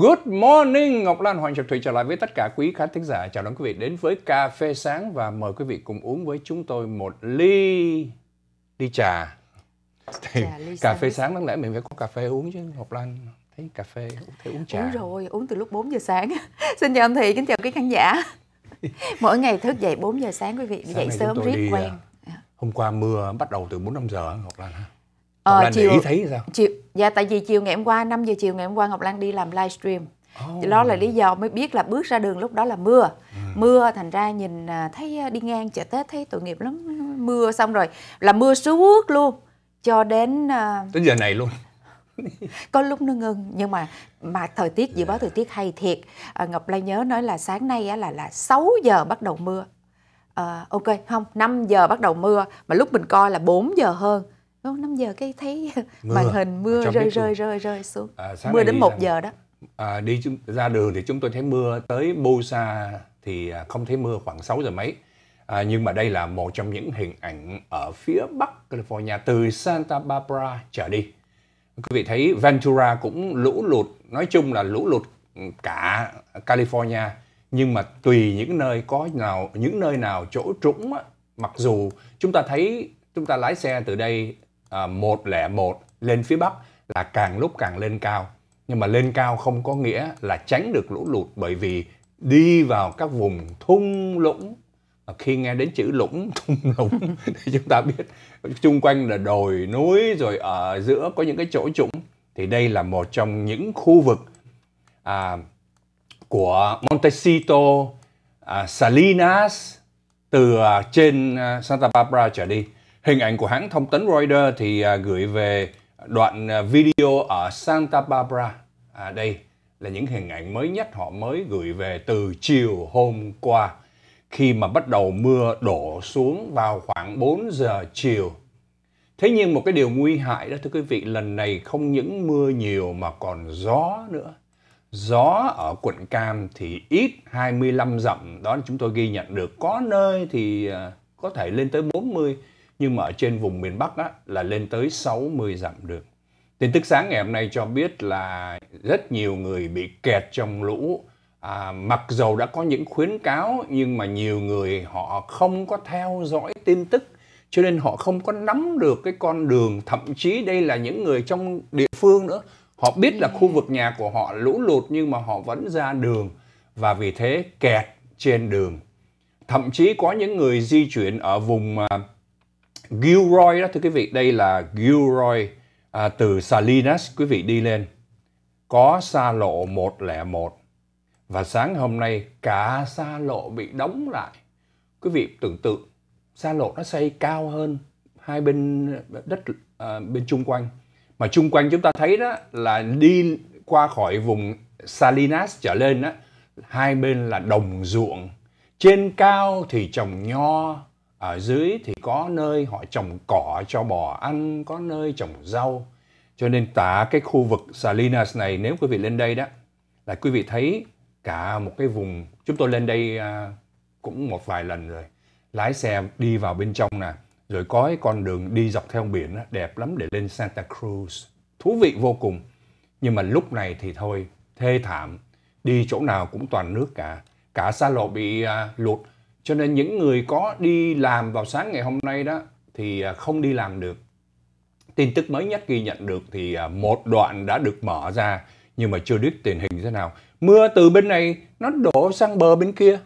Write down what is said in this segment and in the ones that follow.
Good morning, Ngọc Lan Hoàng Trạch Thủy trở lại với tất cả quý khán thính giả. Chào đón quý vị đến với cà phê sáng và mời quý vị cùng uống với chúng tôi một ly ly trà. trà ly cà phê sáng đáng lẽ mình phải có cà phê uống chứ Ngọc Lan thấy cà phê thấy uống trà. Uống rồi, uống từ lúc 4 giờ sáng. Xin chào anh Thị, kính chào quý khán giả. Mỗi ngày thức dậy 4 giờ sáng quý vị, sáng dậy sớm riết quen. À, hôm qua mưa bắt đầu từ 4 5 giờ Ngọc Lan ha. Ngọc ờ, Lan chiều, để ý thấy sao? Chiều, dạ tại vì chiều ngày hôm qua 5 giờ chiều ngày hôm qua Ngọc Lan đi làm livestream. Oh. Đó là lý do mới biết là bước ra đường lúc đó là mưa. Ừ. Mưa thành ra nhìn à, thấy à, đi ngang chợ Tết thấy tội nghiệp lắm. Mưa xong rồi là mưa suốt luôn cho đến à, đến giờ này luôn. có lúc nó ngưng nhưng mà mà thời tiết dự báo thời tiết hay thiệt. À, Ngọc Lan nhớ nói là sáng nay á, là là 6 giờ bắt đầu mưa. À, ok không 5 giờ bắt đầu mưa mà lúc mình coi là 4 giờ hơn đúng 5 giờ cái thấy mưa. màn hình mưa Trong rơi rơi rơi rơi xuống. À, mưa đến 1 giờ đó. À, đi ra đường thì chúng tôi thấy mưa tới Busa thì à, không thấy mưa khoảng 6 giờ mấy. À, nhưng mà đây là một trong những hình ảnh ở phía bắc California từ Santa Barbara trở đi. Quý vị thấy Ventura cũng lũ lụt, nói chung là lũ lụt cả California nhưng mà tùy những nơi có nào những nơi nào chỗ trũng á, mặc dù chúng ta thấy chúng ta lái xe từ đây à, 101 lên phía Bắc là càng lúc càng lên cao. Nhưng mà lên cao không có nghĩa là tránh được lũ lụt bởi vì đi vào các vùng thung lũng khi nghe đến chữ lũng thung lũng thì chúng ta biết chung quanh là đồi núi rồi ở giữa có những cái chỗ trũng thì đây là một trong những khu vực à, của Montecito, à, Salinas từ à, trên à, Santa Barbara trở đi Hình ảnh của hãng thông tấn Reuters thì à, gửi về đoạn à, video ở Santa Barbara. À, đây là những hình ảnh mới nhất họ mới gửi về từ chiều hôm qua khi mà bắt đầu mưa đổ xuống vào khoảng 4 giờ chiều. Thế nhưng một cái điều nguy hại đó thưa quý vị, lần này không những mưa nhiều mà còn gió nữa. Gió ở quận Cam thì ít 25 dặm, đó chúng tôi ghi nhận được. Có nơi thì à, có thể lên tới 40 nhưng mà ở trên vùng miền Bắc á, là lên tới 60 dặm đường. Tin tức sáng ngày hôm nay cho biết là rất nhiều người bị kẹt trong lũ. À, mặc dầu đã có những khuyến cáo nhưng mà nhiều người họ không có theo dõi tin tức cho nên họ không có nắm được cái con đường thậm chí đây là những người trong địa phương nữa họ biết là khu vực nhà của họ lũ lụt nhưng mà họ vẫn ra đường và vì thế kẹt trên đường thậm chí có những người di chuyển ở vùng à, Gilroy đó thưa quý vị, đây là Gilroy à, từ Salinas quý vị đi lên. Có xa lộ 101 và sáng hôm nay cả xa lộ bị đóng lại. Quý vị tưởng tượng xa lộ nó xây cao hơn hai bên đất à, bên chung quanh. Mà chung quanh chúng ta thấy đó là đi qua khỏi vùng Salinas trở lên đó, hai bên là đồng ruộng. Trên cao thì trồng nho, ở dưới thì có nơi họ trồng cỏ cho bò ăn có nơi trồng rau cho nên cả cái khu vực Salinas này nếu quý vị lên đây đó là quý vị thấy cả một cái vùng chúng tôi lên đây à, cũng một vài lần rồi lái xe đi vào bên trong nè rồi có cái con đường đi dọc theo biển đó, đẹp lắm để lên Santa Cruz thú vị vô cùng nhưng mà lúc này thì thôi thê thảm đi chỗ nào cũng toàn nước cả cả xa lộ bị à, lụt cho nên những người có đi làm vào sáng ngày hôm nay đó thì à, không đi làm được. Tin tức mới nhất ghi nhận được thì à, một đoạn đã được mở ra nhưng mà chưa biết tình hình thế nào. Mưa từ bên này nó đổ sang bờ bên kia.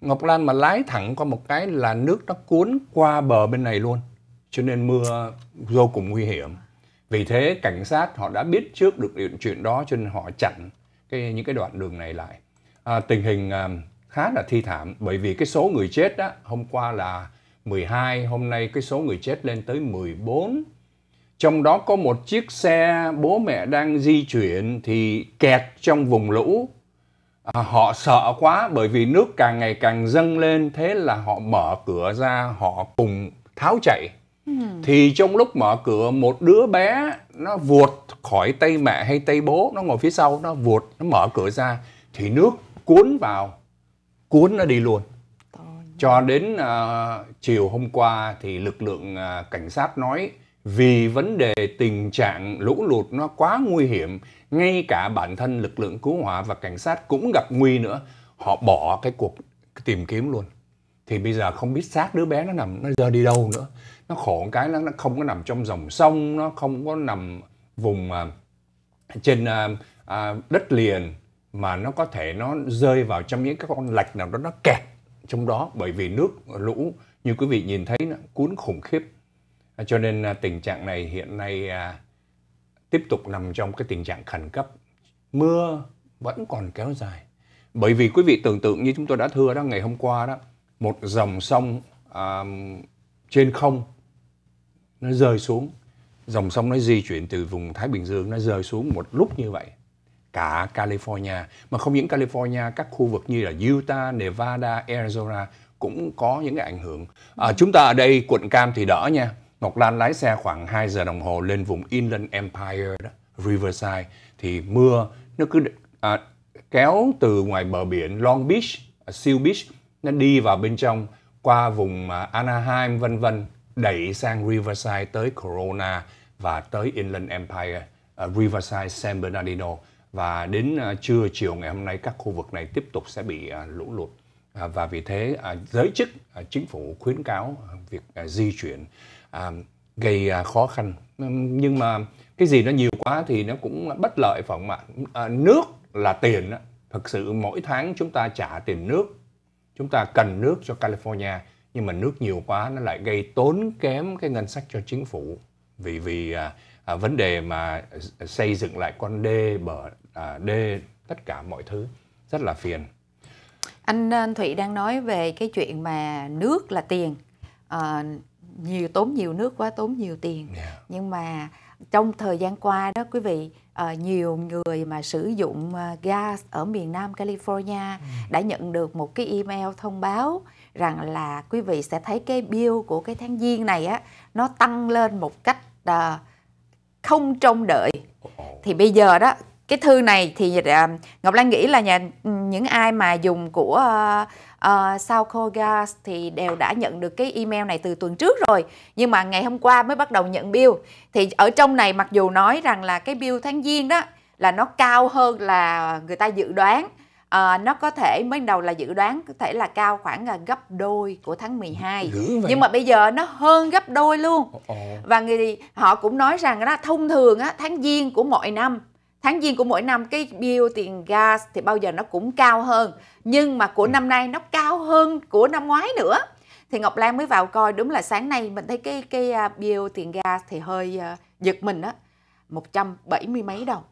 Ngọc Lan mà lái thẳng qua một cái là nước nó cuốn qua bờ bên này luôn. Cho nên mưa vô cùng nguy hiểm. Vì thế cảnh sát họ đã biết trước được chuyện đó cho nên họ chặn cái những cái đoạn đường này lại. À, tình hình à, khá là thi thảm bởi vì cái số người chết đó hôm qua là 12, hôm nay cái số người chết lên tới 14. Trong đó có một chiếc xe bố mẹ đang di chuyển thì kẹt trong vùng lũ. À, họ sợ quá bởi vì nước càng ngày càng dâng lên thế là họ mở cửa ra họ cùng tháo chạy. Hmm. Thì trong lúc mở cửa một đứa bé nó vuột khỏi tay mẹ hay tay bố nó ngồi phía sau nó vuột nó mở cửa ra thì nước cuốn vào cuốn nó đi luôn cho đến uh, chiều hôm qua thì lực lượng uh, cảnh sát nói vì vấn đề tình trạng lũ lụt nó quá nguy hiểm ngay cả bản thân lực lượng cứu hỏa và cảnh sát cũng gặp nguy nữa họ bỏ cái cuộc tìm kiếm luôn thì bây giờ không biết xác đứa bé nó nằm nó giờ đi đâu nữa nó khổ cái nó, nó không có nằm trong dòng sông nó không có nằm vùng uh, trên uh, uh, đất liền mà nó có thể nó rơi vào trong những các con lạch nào đó nó kẹt trong đó bởi vì nước lũ như quý vị nhìn thấy nó cuốn khủng khiếp à, cho nên à, tình trạng này hiện nay à, tiếp tục nằm trong cái tình trạng khẩn cấp mưa vẫn còn kéo dài bởi vì quý vị tưởng tượng như chúng tôi đã thưa đó ngày hôm qua đó một dòng sông à, trên không nó rơi xuống dòng sông nó di chuyển từ vùng Thái Bình Dương nó rơi xuống một lúc như vậy cả California mà không những California các khu vực như là Utah, Nevada, Arizona cũng có những cái ảnh hưởng à, chúng ta ở đây quận Cam thì đỡ nha Ngọc Lan lái xe khoảng 2 giờ đồng hồ lên vùng Inland Empire đó Riverside thì mưa nó cứ à, kéo từ ngoài bờ biển Long Beach, Seal Beach nó đi vào bên trong qua vùng à, Anaheim vân vân đẩy sang Riverside tới Corona và tới Inland Empire, uh, Riverside San Bernardino và đến à, trưa chiều ngày hôm nay các khu vực này tiếp tục sẽ bị à, lũ lụt à, và vì thế giới chức chính phủ khuyến cáo việc di chuyển gây khó khăn nhưng mà cái gì nó nhiều quá thì nó cũng bất lợi phải không ạ nước là tiền thực sự mỗi tháng chúng ta trả tiền nước chúng ta cần nước cho California nhưng mà nước nhiều quá nó lại gây tốn kém cái ngân sách cho chính phủ vì vì à, vấn đề mà xây dựng lại con đê bờ à, đê tất cả mọi thứ rất là phiền anh, anh ờ, Thụy đang nói về cái chuyện mà nước là tiền à, nhiều tốn nhiều nước quá tốn nhiều tiền yeah. Dạ. nhưng mà trong thời gian qua đó quý vị uh, nhiều người mà sử dụng uh, gas ở miền Nam California ừ. đã nhận được một cái email thông báo rằng là quý vị sẽ thấy cái bill của cái tháng giêng này á nó tăng lên một cách uh, không trông đợi thì bây giờ đó cái thư này thì à, Ngọc Lan nghĩ là nhà những ai mà dùng của uh, uh, Gas thì đều đã nhận được cái email này từ tuần trước rồi nhưng mà ngày hôm qua mới bắt đầu nhận bill thì ở trong này mặc dù nói rằng là cái bill tháng giêng đó là nó cao hơn là người ta dự đoán à, nó có thể ban đầu là dự đoán có thể là cao khoảng là gấp đôi của tháng 12 nhưng mà bây giờ nó hơn gấp đôi luôn và người họ cũng nói rằng đó thông thường á, tháng giêng của mọi năm tháng giêng của mỗi năm cái bill tiền gas thì bao giờ nó cũng cao hơn nhưng mà của ừ. năm nay nó cao hơn của năm ngoái nữa thì Ngọc Lan mới vào coi đúng là sáng nay mình thấy cái cái à, bill tiền gas thì hơi à, giật mình á một trăm bảy mươi mấy đồng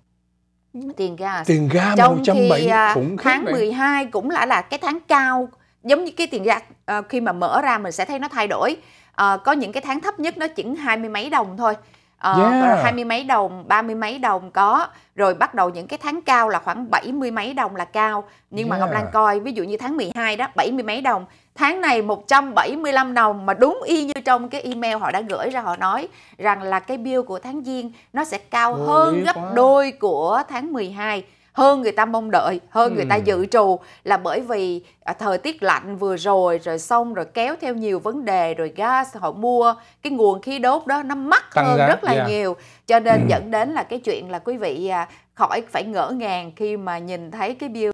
tiền gas tiền ga trong khi à, khủng tháng 12 vậy. cũng là là cái tháng cao giống như cái tiền gas uh, ờ, khi mà mở ra mình sẽ thấy nó thay đổi uh, có những cái tháng thấp nhất nó chỉ hai mươi mấy đồng thôi Ờ, yeah. gọi hai mươi mấy đồng ba mươi mấy đồng có rồi bắt đầu những cái tháng cao là khoảng bảy mươi mấy đồng là cao nhưng yeah. mà Ngọc Lan coi ví dụ như tháng 12 đó bảy mươi mấy đồng tháng này 175 đồng mà đúng y như trong cái email họ đã gửi ra họ nói rằng là cái bill của tháng giêng nó sẽ cao Ôi, hơn gấp quá. đôi của tháng 12 hơn người ta mong đợi hơn ừ. người ta dự trù là bởi vì à, thời tiết lạnh vừa rồi rồi xong rồi kéo theo nhiều vấn đề rồi gas họ mua cái nguồn khí đốt đó nó mắc Tăng hơn giá. rất là yeah. nhiều cho nên ừ. dẫn đến là cái chuyện là quý vị à, khỏi phải ngỡ ngàng khi mà nhìn thấy cái bill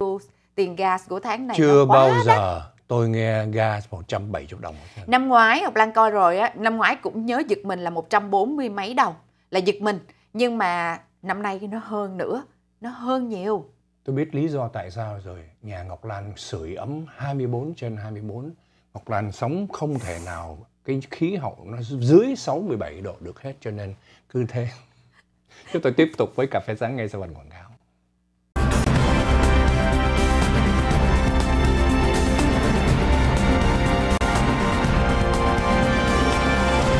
tiền gas của tháng này chưa bao giờ đắt. Tôi nghe gas 170 đồng. Năm ngoái Ngọc Lan coi rồi á, năm ngoái cũng nhớ giật mình là 140 mấy đồng là giật mình, nhưng mà năm nay nó hơn nữa nó hơn nhiều. Tôi biết lý do tại sao rồi. Nhà Ngọc Lan sưởi ấm 24 trên 24. Ngọc Lan sống không thể nào cái khí hậu nó dưới 67 độ được hết cho nên cứ thế. Chúng tôi tiếp tục với cà phê sáng ngay sau phần quảng cáo.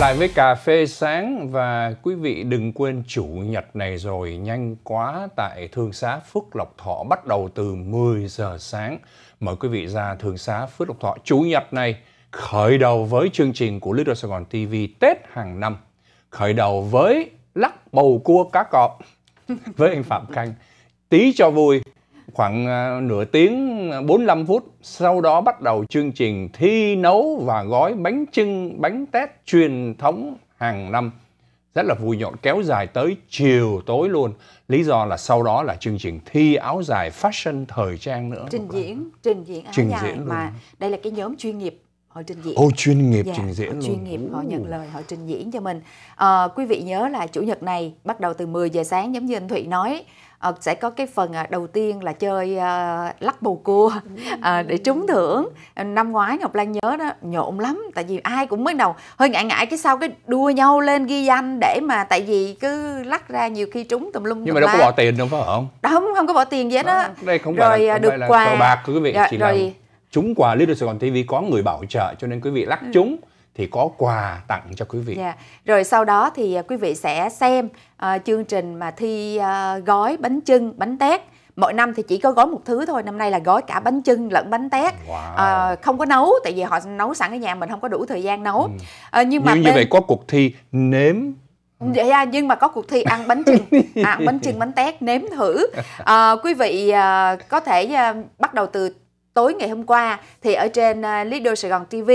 lại với cà phê sáng và quý vị đừng quên chủ nhật này rồi nhanh quá tại thương xá Phước Lộc Thọ bắt đầu từ 10 giờ sáng. Mời quý vị ra thương xá Phước Lộc Thọ chủ nhật này khởi đầu với chương trình của Little Sài Gòn TV Tết hàng năm. Khởi đầu với lắc bầu cua cá cọp với anh Phạm Khanh. Tí cho vui, khoảng à, nửa tiếng 45 à, phút sau đó bắt đầu chương trình thi nấu và gói bánh trưng bánh tét truyền thống hàng năm rất là vui nhộn kéo dài tới chiều tối luôn lý do là sau đó là chương trình thi áo dài fashion thời trang nữa trình diễn trình diễn áo trình dài diễn mà đây là cái nhóm chuyên nghiệp họ trình diễn. Ô chuyên nghiệp dạ, trình diễn họ luôn. Chuyên nghiệp họ nhận lời họ trình diễn cho mình. À, quý vị nhớ là chủ nhật này bắt đầu từ 10 giờ sáng giống như anh Thụy nói Ờ, sẽ có cái phần à, đầu tiên là chơi à, lắc bầu cua à, để trúng thưởng năm ngoái ngọc lan nhớ đó nhộn lắm tại vì ai cũng mới đầu hơi ngại ngại cái sau cái đua nhau lên ghi danh để mà tại vì cứ lắc ra nhiều khi trúng tùm lum nhưng mà đâu có bỏ tiền đâu phải không Đâu không không có bỏ tiền gì hết đó, đây không rồi là, được quà cờ bạc quý vị dạ, rồi, chỉ rồi... là trúng quà Little Sài Gòn TV có người bảo trợ cho nên quý vị lắc ừ. trúng thì có quà tặng cho quý vị. Yeah. Dạ. Rồi sau đó thì à, quý vị sẽ xem uh, chương trình mà thi uh, gói bánh trưng, bánh tét. Mỗi năm thì chỉ có gói một thứ thôi, năm nay là gói cả bánh trưng lẫn bánh tét. Wow. Uh, không có nấu tại vì họ nấu sẵn ở nhà mình không có đủ thời gian nấu. Uh, nhưng mà nhưng bên... như vậy có cuộc thi nếm Dạ, yeah, dạ, nhưng mà có cuộc thi ăn bánh trưng, à, ăn bánh trưng bánh tét nếm thử. À, quý vị à, có thể à, bắt đầu từ tối ngày hôm qua thì ở trên uh, Lido Sài Gòn TV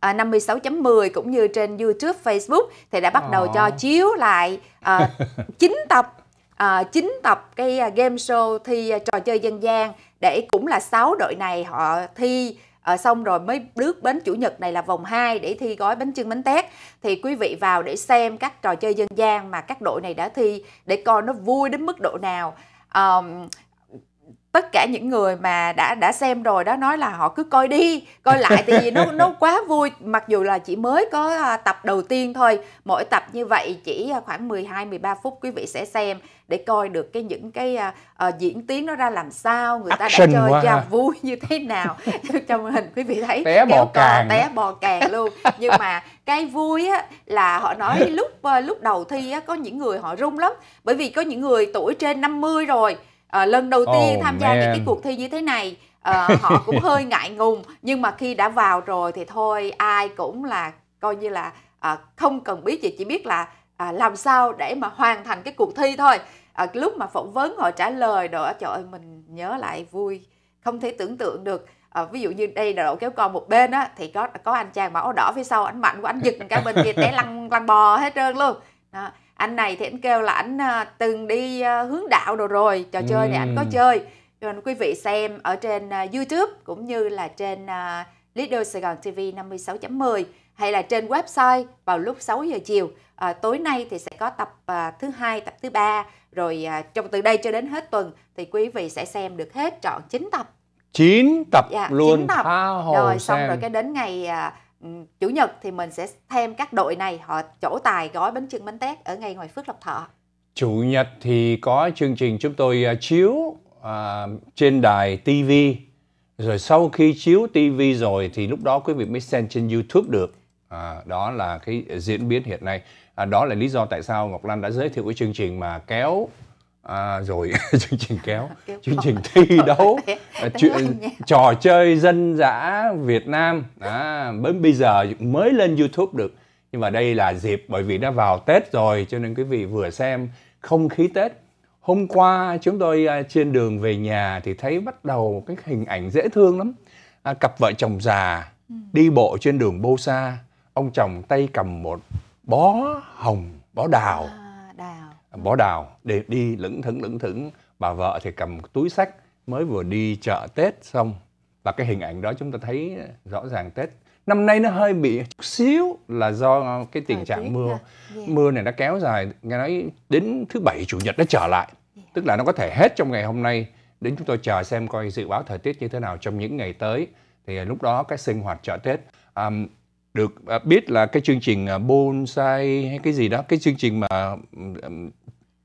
à, 56.10 cũng như trên YouTube, Facebook thì đã bắt đầu cho ờ. chiếu lại à, 9 tập à, 9 tập cái à, game show thi à, trò chơi dân gian để cũng là 6 đội này họ thi À, xong rồi mới bước bến chủ nhật này là vòng 2 để thi gói bánh trưng bánh tét thì quý vị vào để xem các trò chơi dân gian mà các đội này đã thi để coi nó vui đến mức độ nào à, tất cả những người mà đã đã xem rồi đó nói là họ cứ coi đi coi lại tại vì nó nó quá vui mặc dù là chỉ mới có à, tập đầu tiên thôi mỗi tập như vậy chỉ à, khoảng 12 13 phút quý vị sẽ xem để coi được cái những cái uh, diễn tiến nó ra làm sao người ta Action đã chơi cho vui như thế nào trong hình quý vị thấy té bò càng té bò càng luôn nhưng mà cái vui á là họ nói lúc uh, lúc đầu thi á có những người họ rung lắm bởi vì có những người tuổi trên 50 rồi à, lần đầu tiên tham gia những cái cuộc thi như thế này à, họ cũng hơi ngại ngùng nhưng mà khi đã vào rồi thì thôi ai cũng là coi như là à, không cần biết gì chỉ biết là à, làm sao để mà hoàn thành cái cuộc thi thôi à, lúc mà phỏng vấn họ trả lời đó trời ơi mình nhớ lại vui không thể tưởng tượng được à, ví dụ như đây là đậu kéo con một bên á thì có có anh chàng màu đỏ phía sau ảnh mạnh của anh giật cả bên kia té lăn lăn bò hết trơn luôn đó anh này thì anh kêu là anh à, từng đi à, hướng đạo đồ rồi trò chơi này anh có ừ. chơi cho nên quý vị xem ở trên à, YouTube cũng như là trên Leader Sài Gòn TV 56.10 hay là trên website vào lúc 6 giờ chiều. À, tối nay thì sẽ có tập thứ hai, tập thứ ba rồi trong từ đây cho đến hết tuần thì quý vị sẽ xem được hết trọn 9 tập. 9 tập dạ, luôn. 9 tập. À, rồi xem. xong rồi cái đến ngày Ừ, chủ nhật thì mình sẽ thêm các đội này họ chỗ tài gói bánh trưng bánh tét ở ngay ngoài Phước Lộc Thọ. Chủ nhật thì có chương trình chúng tôi à, chiếu à, trên đài TV rồi sau khi chiếu TV rồi thì lúc đó quý vị mới xem trên YouTube được. À, đó là cái diễn biến hiện nay. À, đó là lý do tại sao Ngọc Lan đã giới thiệu cái chương trình mà kéo à, rồi chương trình kéo chương trình thi đấu à, chuyện trò chơi dân dã Việt Nam à, đến bây giờ mới lên YouTube được nhưng mà đây là dịp bởi vì đã vào Tết rồi cho nên quý vị vừa xem không khí Tết hôm qua chúng tôi à, trên đường về nhà thì thấy bắt đầu cái hình ảnh dễ thương lắm à, cặp vợ chồng già ừ. đi bộ trên đường bô sa ông chồng tay cầm một bó hồng bó đào à bó đào để đi lững thững lững thững bà vợ thì cầm túi sách mới vừa đi chợ tết xong và cái hình ảnh đó chúng ta thấy rõ ràng tết năm nay nó hơi bị chút xíu là do cái tình trạng mưa dạ. mưa này nó kéo dài nghe nói đến thứ bảy chủ nhật nó trở lại dạ. tức là nó có thể hết trong ngày hôm nay đến chúng tôi chờ xem coi dự báo thời tiết như thế nào trong những ngày tới thì lúc đó cái sinh hoạt chợ tết um, được à, biết là cái chương trình à, bonsai hay cái gì đó cái chương trình mà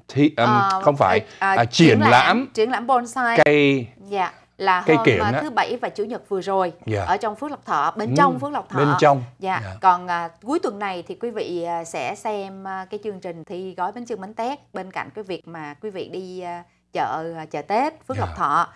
thi um, à, không phải à, à, triển lãm triển lãm bonsai cây dạ là cây hôm kiển à, thứ bảy và chủ nhật vừa rồi yeah. Dạ. ở trong Phước Lộc Thọ bên ừ, trong Phước Lộc Thọ bên trong dạ yeah. Dạ. còn à, cuối tuần này thì quý vị à, sẽ xem à, cái chương trình thi gói bánh trưng bánh tét bên cạnh cái việc mà quý vị đi à, chợ à, chợ Tết Phước yeah. Lộc dạ. Thọ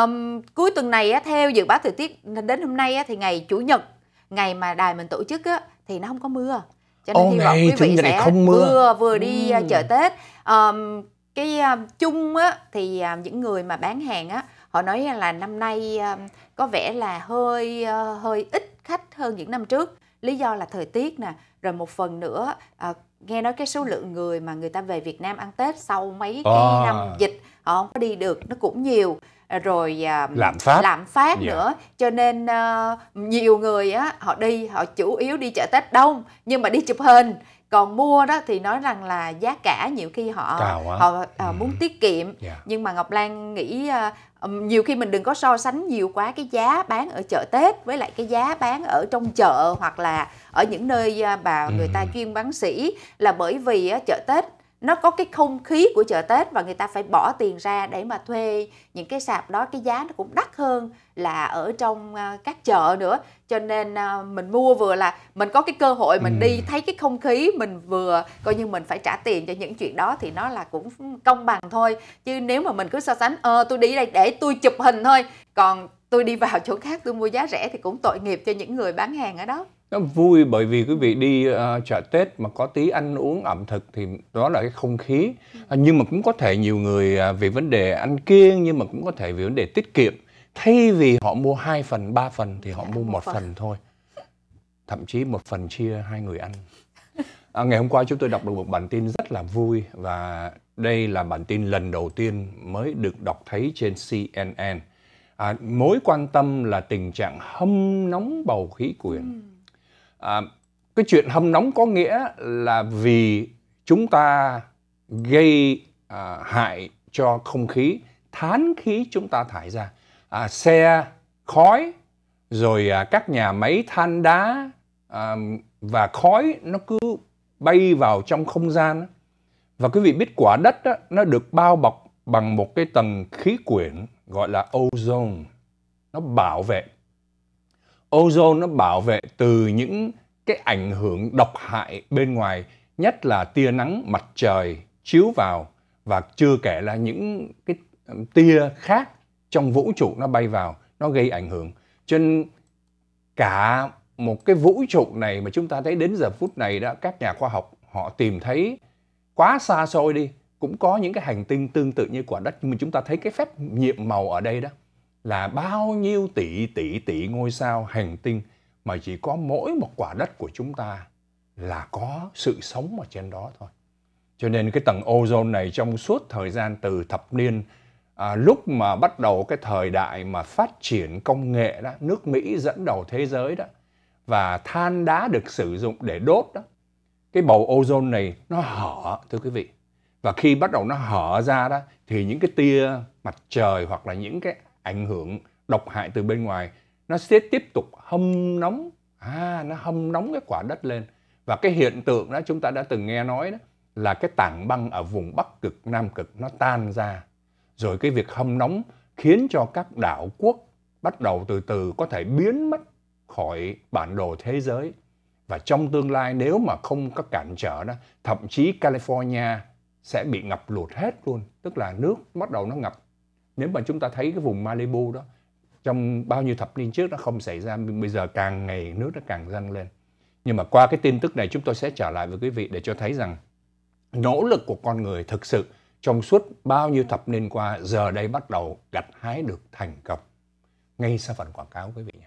um, cuối tuần này theo dự báo thời tiết đến hôm nay thì ngày chủ nhật ngày mà đài mình tổ chức á, thì nó không có mưa cho nên Ô, hy vọng quý vị sẽ không mưa. vừa vừa đi ừ. chợ tết um, cái um, chung á thì um, những người mà bán hàng á họ nói là năm nay um, có vẻ là hơi uh, hơi ít khách hơn những năm trước lý do là thời tiết nè rồi một phần nữa uh, nghe nói cái số lượng người mà người ta về Việt Nam ăn Tết sau mấy cái à. năm dịch họ không có đi được nó cũng nhiều À, rồi à, lạm phát, lạm phát dạ. nữa cho nên ờ, nhiều người á họ đi họ chủ yếu đi chợ Tết đông nhưng mà đi chụp hình còn mua đó thì nói rằng là giá cả nhiều khi họ họ ờ, ừ. muốn tiết kiệm dạ. nhưng mà Ngọc Lan nghĩ ờ, nhiều khi mình đừng có so sánh nhiều quá cái giá bán ở chợ Tết với lại cái giá bán ở trong chợ hoặc là ở những nơi bà ừ. người ta chuyên bán sỉ là bởi vì chợ Tết nó có cái không khí của chợ Tết và người ta phải bỏ tiền ra để mà thuê những cái sạp đó cái giá nó cũng đắt hơn là ở trong à, các chợ nữa cho nên à, mình mua vừa là mình có cái cơ hội mình ừ. đi thấy cái không khí mình vừa coi như mình phải trả tiền cho những chuyện đó thì nó là cũng công bằng thôi chứ nếu mà mình cứ so sánh ờ tôi đi đây để tôi chụp hình thôi còn tôi đi vào chỗ khác tôi mua giá rẻ thì cũng tội nghiệp cho những người bán hàng ở đó nó vui bởi vì quý vị đi uh, chợ Tết mà có tí ăn uống ẩm thực thì đó là cái không khí ừ. à, nhưng mà cũng có thể nhiều người uh, à, về vấn đề ăn kiêng nhưng mà cũng có thể vì vấn đề tiết kiệm thay vì họ mua hai phần ba phần thì họ dạ, mua một phần thôi thậm chí một phần chia hai người ăn à, ngày hôm qua chúng tôi đọc được một bản tin rất là vui và đây là bản tin lần đầu tiên mới được đọc thấy trên CNN à, mối quan tâm là tình trạng hâm nóng bầu khí quyển ừ à, cái chuyện hâm nóng có nghĩa là vì chúng ta gây à, hại cho không khí thán khí chúng ta thải ra à, xe khói rồi à, các nhà máy than đá à, và khói nó cứ bay vào trong không gian và quý vị biết quả đất đó, nó được bao bọc bằng một cái tầng khí quyển gọi là ozone nó bảo vệ ozone nó bảo vệ từ những cái ảnh hưởng độc hại bên ngoài, nhất là tia nắng mặt trời chiếu vào và chưa kể là những cái tia khác trong vũ trụ nó bay vào, nó gây ảnh hưởng. Cho nên cả một cái vũ trụ này mà chúng ta thấy đến giờ phút này đã các nhà khoa học họ tìm thấy quá xa xôi đi cũng có những cái hành tinh tương tự như quả đất nhưng mà chúng ta thấy cái phép nhiệm màu ở đây đó là bao nhiêu tỷ tỷ tỷ ngôi sao hành tinh mà chỉ có mỗi một quả đất của chúng ta là có sự sống ở trên đó thôi. Cho nên cái tầng ozone này trong suốt thời gian từ thập niên à, lúc mà bắt đầu cái thời đại mà phát triển công nghệ đó, nước Mỹ dẫn đầu thế giới đó và than đá được sử dụng để đốt đó. Cái bầu ozone này nó hở thưa quý vị. Và khi bắt đầu nó hở ra đó thì những cái tia mặt trời hoặc là những cái ảnh hưởng độc hại từ bên ngoài nó sẽ tiếp tục hâm nóng à nó hâm nóng cái quả đất lên và cái hiện tượng đó chúng ta đã từng nghe nói đó là cái tảng băng ở vùng bắc cực nam cực nó tan ra rồi cái việc hâm nóng khiến cho các đảo quốc bắt đầu từ từ có thể biến mất khỏi bản đồ thế giới và trong tương lai nếu mà không có cản trở đó thậm chí California sẽ bị ngập lụt hết luôn tức là nước bắt đầu nó ngập nếu mà chúng ta thấy cái vùng Malibu đó trong bao nhiêu thập niên trước nó không xảy ra bây giờ càng ngày nước nó càng dâng lên nhưng mà qua cái tin tức này chúng tôi sẽ trở lại với quý vị để cho thấy rằng nỗ lực của con người thực sự trong suốt bao nhiêu thập niên qua giờ đây bắt đầu gặt hái được thành công ngay sau phần quảng cáo quý vị nhé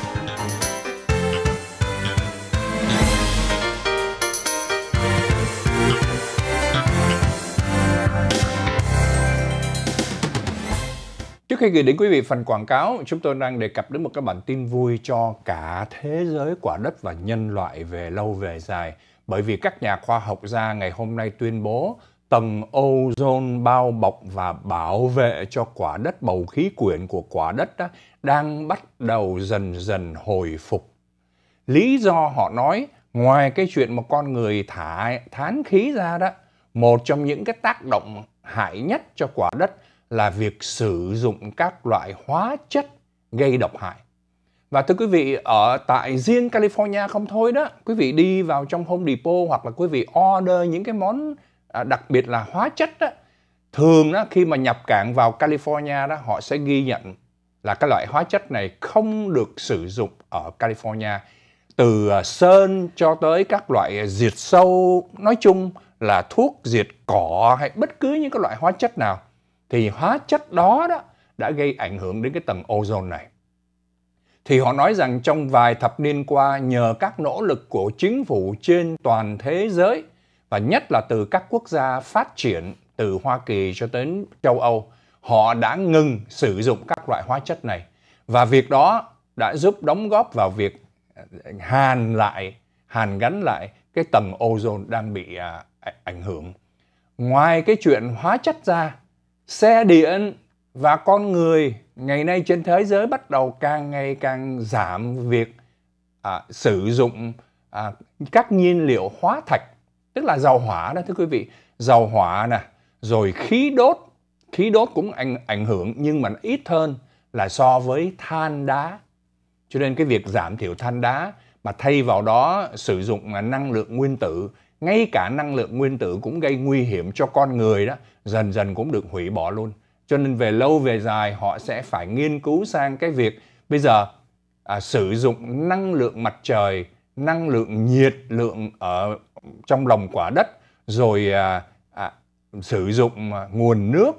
khi gửi đến quý vị phần quảng cáo, chúng tôi đang đề cập đến một cái bản tin vui cho cả thế giới quả đất và nhân loại về lâu về dài. Bởi vì các nhà khoa học gia ngày hôm nay tuyên bố tầng ozone bao bọc và bảo vệ cho quả đất bầu khí quyển của quả đất đó, đang bắt đầu dần dần hồi phục. Lý do họ nói ngoài cái chuyện một con người thả thán khí ra đó, một trong những cái tác động hại nhất cho quả đất là việc sử dụng các loại hóa chất gây độc hại. Và thưa quý vị, ở tại riêng California không thôi đó, quý vị đi vào trong Home Depot hoặc là quý vị order những cái món à, đặc biệt là hóa chất đó, thường đó, khi mà nhập cảng vào California đó, họ sẽ ghi nhận là cái loại hóa chất này không được sử dụng ở California. Từ à, sơn cho tới các loại diệt sâu, nói chung là thuốc diệt cỏ hay bất cứ những cái loại hóa chất nào thì hóa chất đó đó đã gây ảnh hưởng đến cái tầng ozone này. Thì họ nói rằng trong vài thập niên qua nhờ các nỗ lực của chính phủ trên toàn thế giới và nhất là từ các quốc gia phát triển từ Hoa Kỳ cho đến châu Âu, họ đã ngừng sử dụng các loại hóa chất này. Và việc đó đã giúp đóng góp vào việc ờ, hàn lại, hàn gắn lại cái tầng ozone đang bị à, ảnh hưởng. Ngoài cái chuyện hóa chất ra xe điện và con người ngày nay trên thế giới bắt đầu càng ngày càng giảm việc à, sử dụng à, các nhiên liệu hóa thạch tức là dầu hỏa đó thưa quý vị dầu hỏa nè rồi khí đốt khí đốt cũng ảnh ảnh hưởng nhưng mà nó ít hơn là so với than đá cho nên cái việc giảm thiểu than đá mà thay vào đó sử dụng à, năng lượng nguyên tử ngay cả năng lượng nguyên tử cũng gây nguy hiểm cho con người đó dần dần cũng được hủy bỏ luôn cho nên về lâu về dài họ sẽ phải nghiên cứu sang cái việc bây giờ à, sử dụng năng lượng mặt trời năng lượng nhiệt lượng ở trong lòng quả đất rồi à, à, sử dụng à, nguồn nước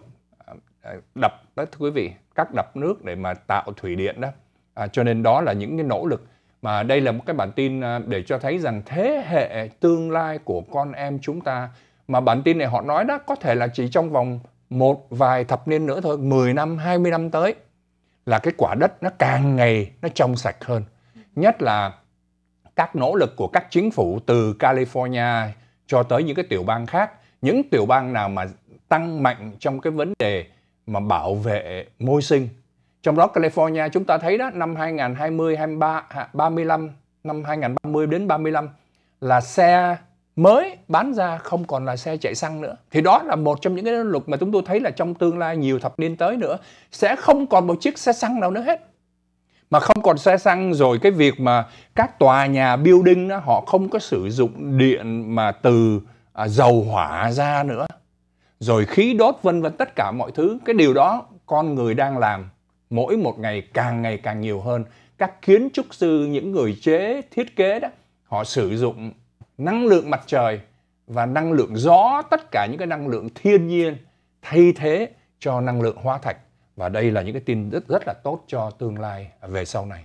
à, đập đó thưa quý vị các đập nước để mà tạo thủy điện đó à, cho nên đó là những cái nỗ lực mà đây là một cái bản tin à, để cho thấy rằng thế hệ tương lai của con em chúng ta mà bản tin này họ nói đó có thể là chỉ trong vòng một vài thập niên nữa thôi, 10 năm, 20 năm tới là cái quả đất nó càng ngày nó trong sạch hơn. Nhất là các nỗ lực của các chính phủ từ California cho tới những cái tiểu bang khác, những tiểu bang nào mà tăng mạnh trong cái vấn đề mà bảo vệ môi sinh trong đó California chúng ta thấy đó năm 2020 23 35 năm 2030 đến 35 là xe mới bán ra không còn là xe chạy xăng nữa. Thì đó là một trong những cái luật mà chúng tôi thấy là trong tương lai nhiều thập niên tới nữa sẽ không còn một chiếc xe xăng nào nữa hết. Mà không còn xe xăng rồi cái việc mà các tòa nhà building đó, họ không có sử dụng điện mà từ à, dầu hỏa ra nữa. Rồi khí đốt vân vân tất cả mọi thứ, cái điều đó con người đang làm mỗi một ngày càng ngày càng nhiều hơn các kiến trúc sư những người chế thiết kế đó họ sử dụng năng lượng mặt trời và năng lượng gió tất cả những cái năng lượng thiên nhiên thay thế cho năng lượng hóa thạch và đây là những cái tin rất rất là tốt cho tương lai về sau này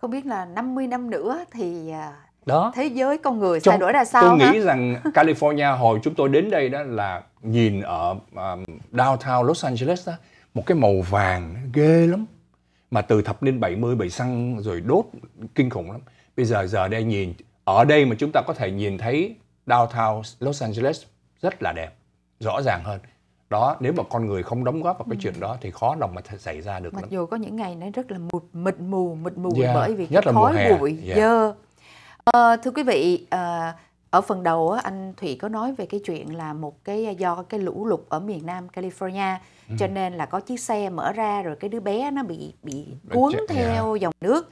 không biết là 50 năm nữa thì à, đó thế giới con người sẽ đổi ra sao tôi hả? nghĩ rằng California hồi chúng tôi đến đây đó là nhìn ở um, downtown Los Angeles đó một cái màu vàng ghê lắm mà từ thập niên 70 bị xăng rồi đốt kinh khủng lắm bây giờ giờ đây nhìn ở đây mà chúng ta có thể nhìn thấy downtown Los Angeles rất là đẹp rõ ràng hơn đó nếu mà con người không đóng góp vào cái ừ. chuyện đó thì khó lòng mà xảy ra được mặc lắm. dù có những ngày nó rất là mịt mịt mù mịt mù yeah. bởi vì nhất cái là khói bụi yeah. dơ yeah. Ờ, thưa quý vị à, ở phần đầu anh Thụy có nói về cái chuyện là một cái à, do cái lũ lụt ở miền Nam California ừ. cho nên là có chiếc xe mở ra rồi cái đứa bé nó bị bị cuốn Ch- dạ. theo yeah. dòng nước.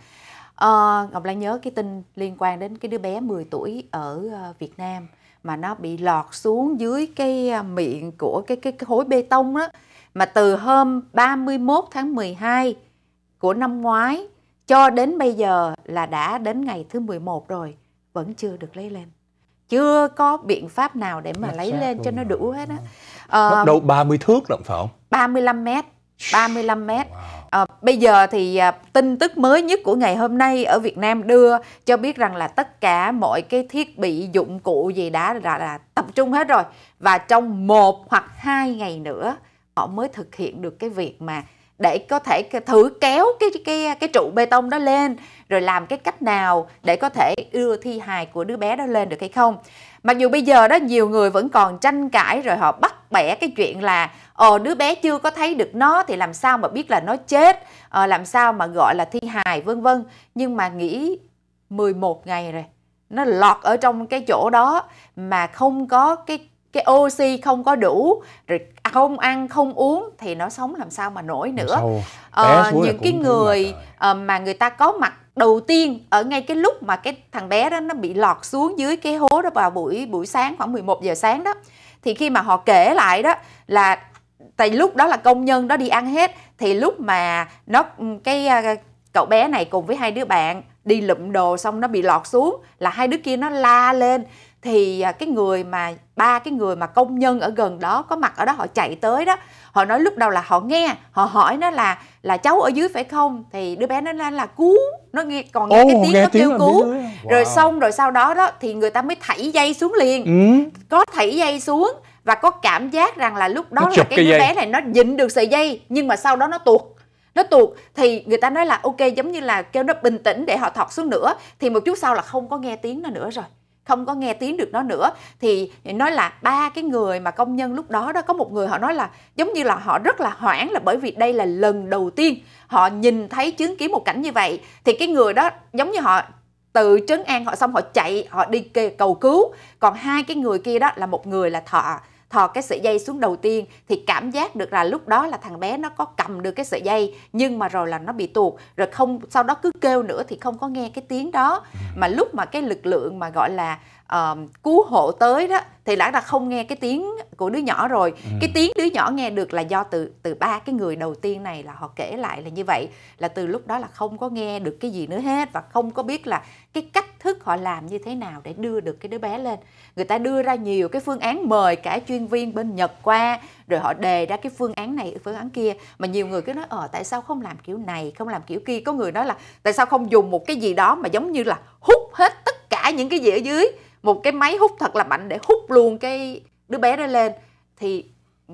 À, Ngọc Lan nhớ cái tin liên quan đến cái đứa bé 10 tuổi ở ờ, Việt Nam mà nó bị lọt xuống dưới cái à, miệng của cái cái, cái hối bê tông đó mà từ hôm 31 tháng 12 của năm ngoái cho đến bây giờ là đã đến ngày thứ 11 rồi vẫn chưa được lấy lên chưa có biện pháp nào để mà lấy lên cho nó đủ hết á à, bắt ờ, đầu 30 thước lận phải không 35 mét 35 mét wow. À, bây giờ thì à, tin tức mới nhất của ngày hôm nay ở Việt Nam đưa cho biết rằng là tất cả mọi cái thiết bị dụng cụ gì đã là, là tập trung hết rồi và trong một hoặc hai ngày nữa họ mới thực hiện được cái việc mà để có thể thử kéo cái cái cái trụ bê tông đó lên rồi làm cái cách nào để có thể đưa thi hài của đứa bé đó lên được hay không mặc dù bây giờ đó nhiều người vẫn còn tranh cãi rồi họ bắt bẻ cái chuyện là ồ ờ, đứa bé chưa có thấy được nó thì làm sao mà biết là nó chết ờ, làm sao mà gọi là thi hài vân vân nhưng mà nghĩ 11 ngày rồi nó lọt ở trong cái chỗ đó mà không có cái cái oxy không có đủ rồi không ăn không uống thì nó sống làm sao mà nổi nữa ờ, những cái người ờ, mà người ta có mặt đầu tiên ở ngay cái lúc mà cái thằng bé đó nó bị lọt xuống dưới cái hố đó vào buổi buổi sáng khoảng 11 giờ sáng đó thì khi mà họ kể lại đó là tại lúc đó là công nhân đó đi ăn hết thì lúc mà nó ừ, cái ờ, cậu bé này cùng với hai đứa bạn đi lụm đồ xong nó bị lọt xuống là hai đứa kia nó la lên thì à, cái người mà ba cái người mà công nhân ở gần đó có mặt ở đó họ chạy tới đó họ nói lúc đầu là họ nghe họ hỏi nó là là cháu ở dưới phải không thì đứa bé nó là, là cú nó nghe còn nghe oh, cái tiếng nghe nó tiếng kêu cứu wow. rồi xong rồi sau đó đó thì người ta mới thảy dây xuống liền ừ. có thảy dây xuống và có cảm giác rằng là lúc đó là cái, cái đứa bé này nó dịnh được sợi dây nhưng mà sau đó nó tuột nó tuột thì người ta nói là ok giống như là kêu nó bình tĩnh để họ thọt xuống nữa thì một chút sau là không có nghe tiếng nó nữa rồi không có nghe tiếng được nó nữa thì nói là ba cái người mà công nhân lúc đó đó có một người họ nói là giống như là họ rất là hoảng là bởi vì đây là lần đầu tiên họ nhìn thấy chứng kiến một cảnh như vậy thì cái người đó giống như họ tự trấn an họ xong họ chạy họ đi cầu cứu còn hai cái người kia đó là một người là thọ thò cái sợi dây xuống đầu tiên thì cảm giác được là lúc đó là thằng bé nó có cầm được cái sợi dây nhưng mà rồi là nó bị tuột rồi không sau đó cứ kêu nữa thì không có nghe cái tiếng đó ừ. mà lúc mà cái lực lượng mà gọi là uh, cứu hộ tới đó thì đã là không nghe cái tiếng của đứa nhỏ rồi ừ. cái tiếng đứa nhỏ nghe được là do từ từ ba cái người đầu tiên này là họ kể lại là như vậy là từ lúc đó là không có nghe được cái gì nữa hết và không có biết là cái cách thức họ làm như thế nào để đưa được cái đứa bé lên người ta đưa ra nhiều cái phương án mời cả chuyên viên bên nhật qua rồi họ đề ra cái phương án này phương án kia mà nhiều người cứ nói ờ tại sao không làm kiểu này không làm kiểu kia có người nói là tại sao không dùng một cái gì đó mà giống như là hút hết tất cả những cái gì ở dưới một cái máy hút thật là mạnh để hút luôn cái đứa bé đó lên thì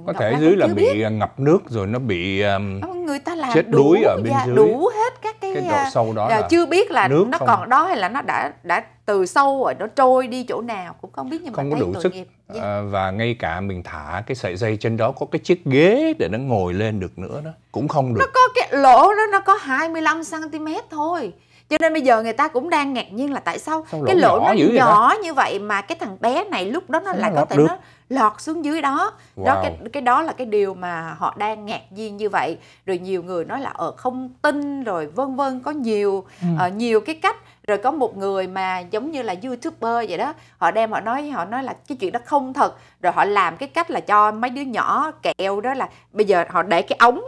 có thể dưới là biết. bị à, ngập nước rồi nó bị um, người ta làm chết đuối ở bên dạ, dưới đủ hết các cái, cái độ à, sâu đó dạ, là chưa biết là nước nó không? còn đó hay là nó đã đã từ sâu rồi nó trôi đi chỗ nào cũng không biết nhưng không mà có đủ sức nghiệp Dạ. À, và ngay cả mình thả cái sợi dây trên đó có cái chiếc ghế để nó ngồi lên được nữa đó cũng không được nó có cái lỗ đó nó có 25 cm thôi cho nên bây giờ người ta cũng đang ngạc nhiên là tại sao, sao cái lỗ nó nhỏ vậy như vậy mà cái thằng bé này lúc đó nó sao lại nó có thể được? nó lọt xuống dưới đó wow. đó cái cái đó là cái điều mà họ đang ngạc nhiên như vậy rồi nhiều người nói là ở ờ, không tin rồi vân vân có nhiều ừ. uh, nhiều cái cách rồi có một người mà giống như là youtuber vậy đó họ đem họ nói họ nói là cái chuyện đó không thật rồi họ làm cái cách là cho mấy đứa nhỏ kẹo đó là bây giờ họ để cái ống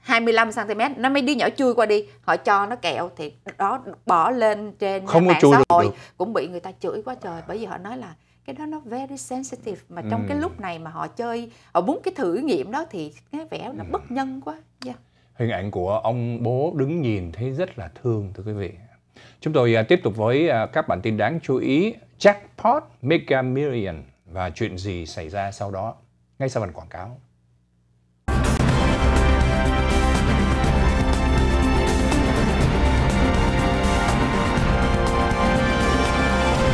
25 cm nó mấy đứa nhỏ chui qua đi họ cho nó kẹo thì đó bỏ lên trên không mạng xã hội cũng bị người ta chửi quá trời bởi vì họ nói là cái đó nó very sensitive mà trong ừ. cái lúc này mà họ chơi họ muốn cái thử nghiệm đó thì cái vẻ nó ừ. bất nhân quá yeah. Dạ. hình ảnh của ông bố đứng nhìn thấy rất là thương thưa quý vị Chúng tôi à, tiếp tục với à, các bản tin đáng chú ý Jackpot Mega Million và chuyện gì xảy ra sau đó ngay sau phần quảng cáo.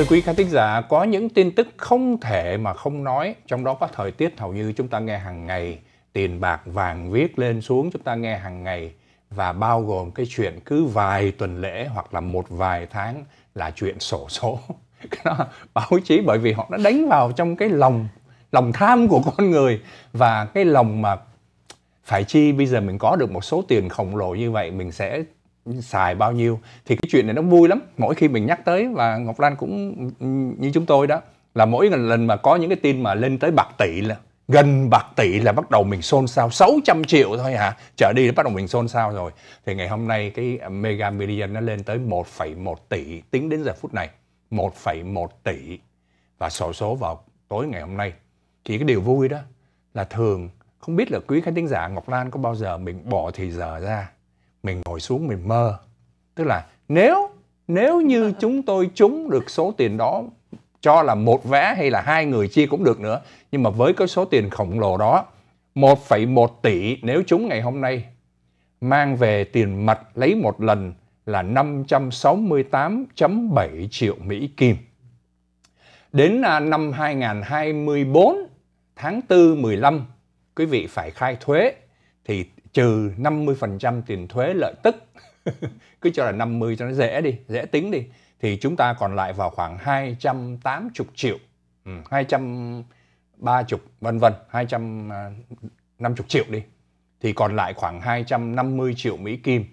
Thưa quý khán thính giả, có những tin tức không thể mà không nói, trong đó có thời tiết hầu như chúng ta nghe hàng ngày, tiền bạc vàng viết lên xuống chúng ta nghe hàng ngày và bao gồm cái chuyện cứ vài tuần lễ hoặc là một vài tháng là chuyện sổ số. Cái đó báo chí bởi vì họ đã đánh vào trong cái lòng lòng tham của con người và cái lòng mà phải chi bây giờ mình có được một số tiền khổng lồ như vậy mình sẽ xài bao nhiêu thì cái chuyện này nó vui lắm mỗi khi mình nhắc tới và ngọc lan cũng như chúng tôi đó là mỗi lần mà có những cái tin mà lên tới bạc tỷ là gần bạc tỷ là bắt đầu mình xôn xao 600 triệu thôi hả trở đi là bắt đầu mình xôn xao rồi thì ngày hôm nay cái mega million nó lên tới 1,1 tỷ tính đến giờ phút này 1,1 tỷ và sổ số vào tối ngày hôm nay chỉ cái điều vui đó là thường không biết là quý khán thính giả Ngọc Lan có bao giờ mình bỏ thì giờ ra mình ngồi xuống mình mơ tức là nếu nếu như chúng tôi trúng được số tiền đó cho là một vé hay là hai người chia cũng được nữa nhưng mà với cái số tiền khổng lồ đó 1,1 tỷ nếu trúng ngày hôm nay mang về tiền mặt lấy một lần là 568.7 triệu Mỹ Kim. Đến à, năm 2024 tháng 4 15 quý vị phải khai thuế thì trừ 50% tiền thuế lợi tức cứ cho là 50 cho nó dễ đi, dễ tính đi thì chúng ta còn lại vào khoảng 280 triệu, ừ, 230 vân vân, 250 triệu đi thì còn lại khoảng 250 triệu Mỹ Kim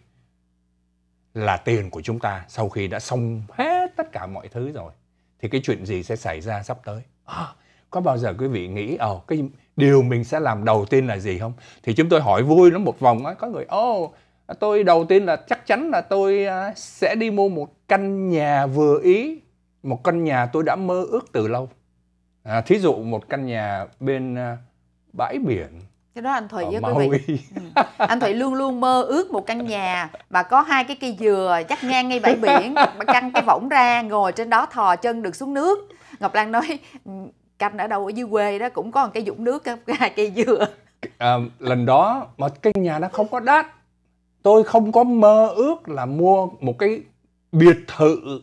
là tiền của chúng ta sau khi đã xong hết tất cả mọi thứ rồi thì cái chuyện gì sẽ xảy ra sắp tới à, có bao giờ quý vị nghĩ ồ cái điều mình sẽ làm đầu tiên là gì không thì chúng tôi hỏi vui lắm một vòng á có người ô oh, tôi đầu tiên là chắc chắn là tôi à, sẽ đi mua một căn nhà vừa ý một căn nhà tôi đã mơ ước từ lâu à, thí dụ một căn nhà bên à, bãi biển cái đó anh thủy với quý vị ừ. anh thủy luôn luôn mơ ước một căn nhà và có hai cái cây dừa chắc ngang ngay bãi biển căng cái võng ra ngồi trên đó thò chân được xuống nước ngọc lan nói canh ở đâu ở dưới quê đó cũng có một cái dụng nước hai cây dừa à, lần đó mà cái nhà nó không có đắt tôi không có mơ ước là mua một cái biệt thự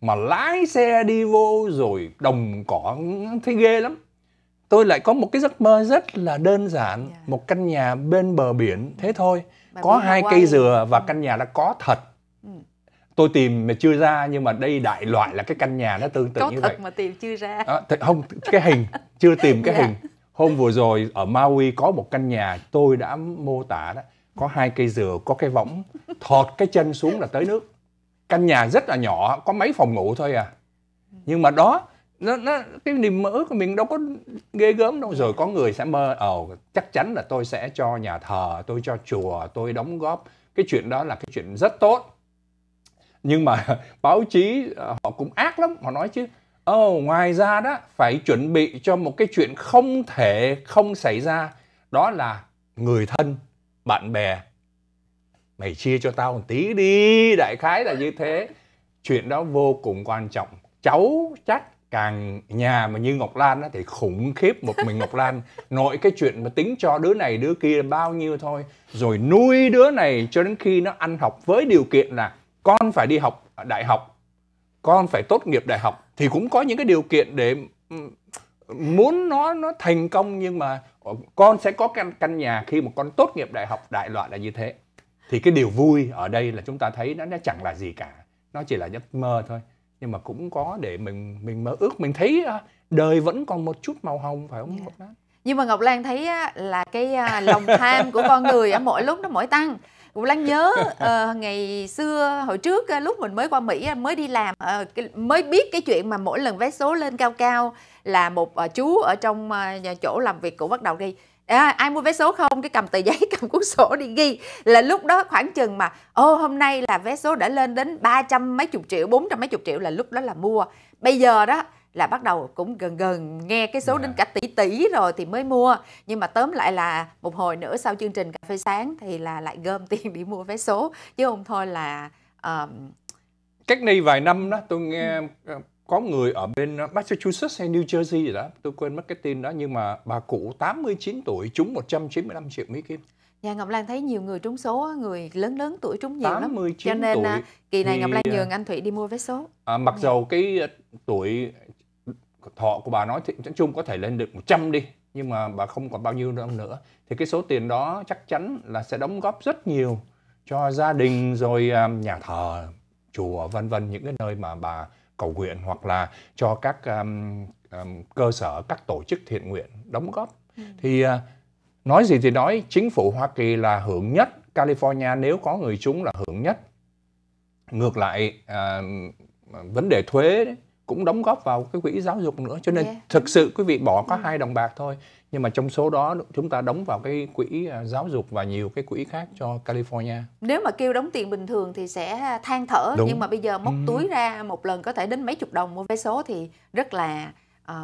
mà lái xe đi vô rồi đồng cỏ thấy ghê lắm tôi lại có một cái giấc mơ rất là đơn giản yeah. Dạ. một căn nhà bên bờ biển thế thôi Bà có hai cây dừa và căn nhà đã có thật tôi tìm mà chưa ra nhưng mà đây đại loại là cái căn nhà nó tương tự Có như thật vậy mà tìm chưa ra à, th- không cái hình chưa tìm cái dạ. hình hôm vừa rồi ở Maui có một căn nhà tôi đã mô tả đó có hai cây dừa có cái võng thọt cái chân xuống là tới nước căn nhà rất là nhỏ có mấy phòng ngủ thôi à nhưng mà đó nó, nó cái niềm mơ ước của mình đâu có ghê gớm đâu rồi có người sẽ mơ ồ ờ, oh, chắc chắn là tôi sẽ cho nhà thờ tôi cho chùa tôi đóng góp cái chuyện đó là cái chuyện rất tốt nhưng mà báo chí à, họ cũng ác lắm họ nói chứ oh, ngoài ra đó phải chuẩn bị cho một cái chuyện không thể không xảy ra đó là người thân bạn bè mày chia cho tao một tí đi đại khái là như thế chuyện đó vô cùng quan trọng cháu chắc càng nhà mà như Ngọc Lan á, thì khủng khiếp một mình Ngọc Lan nội cái chuyện mà tính cho đứa này đứa kia bao nhiêu thôi rồi nuôi đứa này cho đến khi nó ăn học với điều kiện là con phải đi học đại học con phải tốt nghiệp đại học thì cũng có những cái điều kiện để muốn nó nó thành công nhưng mà ờ, con sẽ có căn căn nhà khi mà con tốt nghiệp đại học đại loại là như thế thì cái điều vui ở đây là chúng ta thấy nó nó chẳng là gì cả nó chỉ là giấc mơ thôi nhưng mà cũng có để mình mình mơ ước mình thấy đời vẫn còn một chút màu hồng phải không yeah. Dạ. nhưng mà ngọc lan thấy là cái lòng tham của con người ở mỗi lúc nó mỗi tăng Vũ Lan nhớ uh, ngày xưa hồi trước ờ, lúc mình mới qua Mỹ ờ, mới đi làm uh, mới biết cái chuyện mà mỗi lần vé số lên cao cao là một uh, chú ở trong uh, nhà chỗ làm việc cũng bắt đầu ghi à, ai mua vé số không cái cầm tờ giấy cầm cuốn sổ đi ghi là lúc đó khoảng chừng mà ô hôm nay là vé số đã lên đến ba trăm mấy chục triệu bốn trăm mấy chục triệu là lúc đó là mua bây giờ đó là bắt đầu cũng gần gần nghe cái số yeah. Dạ. đến cả tỷ tỷ rồi thì mới mua nhưng mà tóm lại là một hồi nữa sau chương trình cà phê sáng thì là lại gom tiền để mua vé số chứ không thôi là um... cách đây vài năm đó tôi nghe ờ, có người ở bên Massachusetts hay New Jersey gì đó tôi quên mất cái tin đó nhưng mà bà cụ 89 tuổi trúng 195 triệu Mỹ kim Dạ Ngọc Lan thấy nhiều người trúng số, người lớn lớn tuổi trúng nhiều lắm. Cho nên tuổi, ờ, kỳ này thì... Ngọc Lan ờ, nhường anh thủy đi mua vé số. À, mặc dạ. dầu cái tuổi thọ của bà nói thì nói chung có thể lên được 100 đi nhưng mà bà không còn bao nhiêu đâu nữa thì cái số tiền đó chắc chắn là sẽ đóng góp rất nhiều cho gia đình rồi à, nhà thờ chùa vân vân những cái nơi mà bà cầu nguyện hoặc là cho các um, um, cơ sở các tổ chức thiện nguyện đóng góp ừ. thì uh, nói gì thì nói chính phủ Hoa Kỳ là hưởng nhất California nếu có người chúng là hưởng nhất ngược lại uh, vấn đề thuế đấy, cũng đóng góp vào cái quỹ giáo dục nữa cho nên yeah. thực sự quý vị bỏ có ừ. hai đồng bạc thôi nhưng mà trong số đó chúng ta đóng vào cái quỹ à, giáo dục và nhiều cái quỹ khác cho California nếu mà kêu đóng tiền bình thường thì sẽ than thở Đúng. nhưng mà bây giờ móc ừ. túi ra một lần có thể đến mấy chục đồng mua vé số thì rất là uh,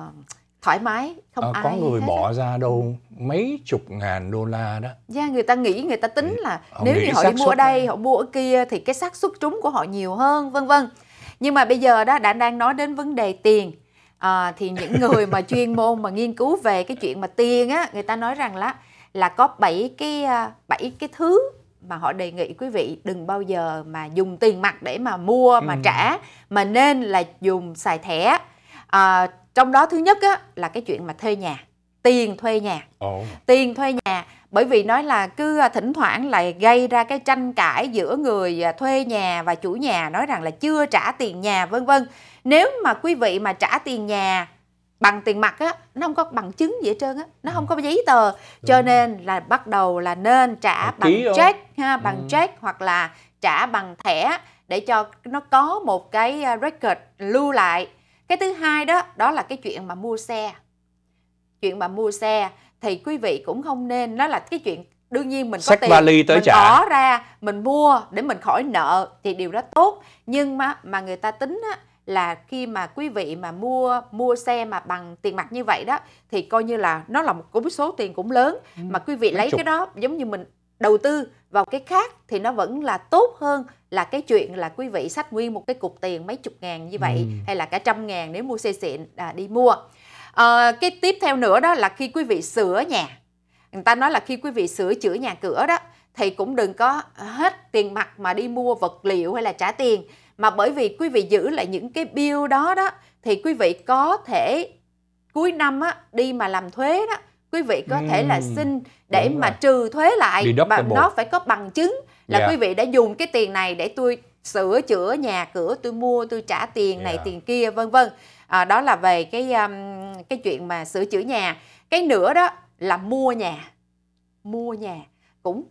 thoải mái không à, ai có người bỏ đó. ra đâu mấy chục ngàn đô la đó dạ yeah, người ta nghĩ người ta tính là họ nếu như họ đi mua ở đây đó. họ mua ở kia thì cái xác suất trúng của họ nhiều hơn vân vân nhưng mà bây giờ đó đã đang nói đến vấn đề tiền à, thì những người mà chuyên môn mà nghiên cứu về cái chuyện mà tiền á người ta nói rằng là là có bảy cái à, bảy cái thứ mà họ đề nghị quý vị đừng bao giờ mà dùng tiền mặt để mà mua mà ừ. trả mà nên là dùng xài thẻ à, trong đó thứ nhất á, là cái chuyện mà thuê nhà tiền thuê nhà oh. tiền thuê nhà bởi vì nói là cứ à, thỉnh thoảng lại gây ra cái tranh cãi giữa người à, thuê nhà và chủ nhà nói rằng là chưa trả tiền nhà vân vân nếu mà quý vị mà trả tiền nhà bằng tiền mặt á nó không có bằng chứng gì hết trơn á nó không có giấy tờ cho nên là bắt đầu là nên trả bằng check ha bằng ừ. check hoặc là trả bằng thẻ để cho nó có một cái à, record lưu lại cái thứ hai đó đó là cái chuyện mà mua xe chuyện mà mua xe thì quý vị cũng không nên nó là cái chuyện đương nhiên mình có tiền vali tới mình trả. bỏ ra mình mua để mình khỏi nợ thì điều đó tốt nhưng mà mà người ta tính á, là khi mà quý vị mà mua mua xe mà bằng tiền mặt như vậy đó thì coi như là nó là một cái số tiền cũng lớn ừ, mà quý vị lấy chục. cái đó giống như mình đầu tư vào cái khác thì nó vẫn là tốt hơn là cái chuyện là quý vị sách nguyên một cái cục tiền mấy chục ngàn như vậy ừ. hay là cả trăm ngàn nếu mua xe xịn à, đi mua à, cái tiếp theo nữa đó là khi quý vị sửa nhà người ta nói là khi quý vị sửa chữa nhà cửa đó thì cũng đừng có hết tiền mặt mà đi mua vật liệu hay là trả tiền mà bởi vì quý vị giữ lại những cái bill đó đó thì quý vị có thể cuối năm á, đi mà làm thuế đó quý vị có thể là xin để mà rồi. trừ thuế lại mà nó phải có bằng chứng là yeah. Dạ. quý vị đã dùng cái tiền này để tôi sửa chữa nhà cửa tôi mua tôi trả tiền yeah. này dạ. tiền kia vân vân à, đó là về cái um, cái chuyện mà sửa chữa nhà cái nữa đó là mua nhà mua nhà cũng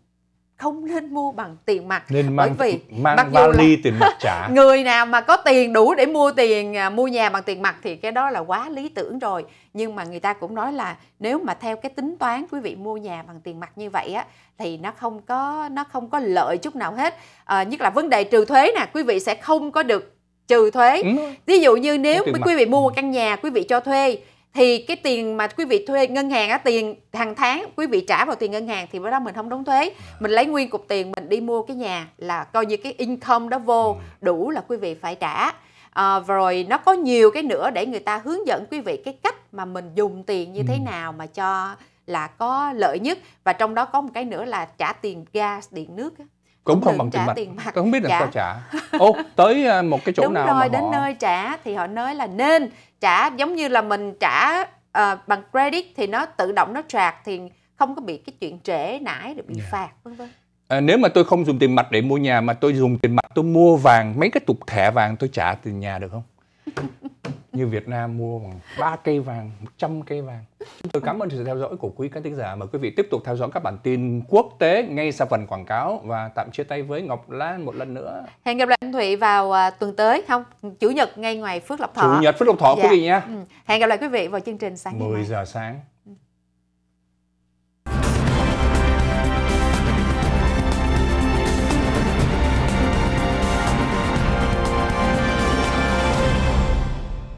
không nên mua bằng tiền mặt nên mang, bởi vì mang mặc vali tiền mặt trả người nào mà có tiền đủ để mua tiền à, mua nhà bằng tiền mặt thì cái đó là quá lý tưởng rồi nhưng mà người ta cũng nói là nếu mà theo cái tính toán quý vị mua nhà bằng tiền mặt như vậy á thì nó không có nó không có lợi chút nào hết à, nhất là vấn đề trừ thuế nè quý vị sẽ không có được trừ thuế ừ. ví dụ như nếu quý vị mua một ừ. căn nhà quý vị cho thuê thì cái tiền mà quý vị thuê ngân hàng á tiền hàng tháng quý vị trả vào tiền ngân hàng thì bữa đó mình không đóng thuế à. mình lấy nguyên cục tiền mình đi mua cái nhà là coi như cái income đó vô ừ. đủ là quý vị phải trả à, rồi nó có nhiều cái nữa để người ta hướng dẫn quý vị cái cách mà mình dùng tiền như thế nào mà cho là có lợi nhất và trong đó có một cái nữa là trả tiền gas điện nước á cũng không bằng trả tiền mặt. Tôi không biết làm dạ. sao trả. Ô, tới à, một cái chỗ Đúng nào rồi, mà đến họ... nơi trả thì họ nói là nên trả giống như là mình trả uh, bằng credit thì nó tự động nó trạc thì không có bị cái chuyện trễ nãi được bị yeah. Dạ. phạt vân vân. À, nếu mà tôi không dùng tiền mặt để mua nhà mà tôi dùng tiền mặt tôi mua vàng mấy cái tục thẻ vàng tôi trả tiền nhà được không? như Việt Nam mua bằng 3 cây vàng, 100 cây vàng. Chúng tôi cảm ơn sự theo dõi của quý khán thính giả. Mời quý vị tiếp tục theo dõi các bản tin quốc tế ngay sau phần quảng cáo và tạm chia tay với Ngọc Lan một lần nữa. Hẹn gặp lại anh Thụy vào à, tuần tới, không, Chủ nhật ngay ngoài Phước Lộc Thọ. Chủ nhật Phước Lộc Thọ dạ. quý vị nhé. Ừ. Hẹn gặp lại quý vị vào chương trình sáng 10 giờ sáng.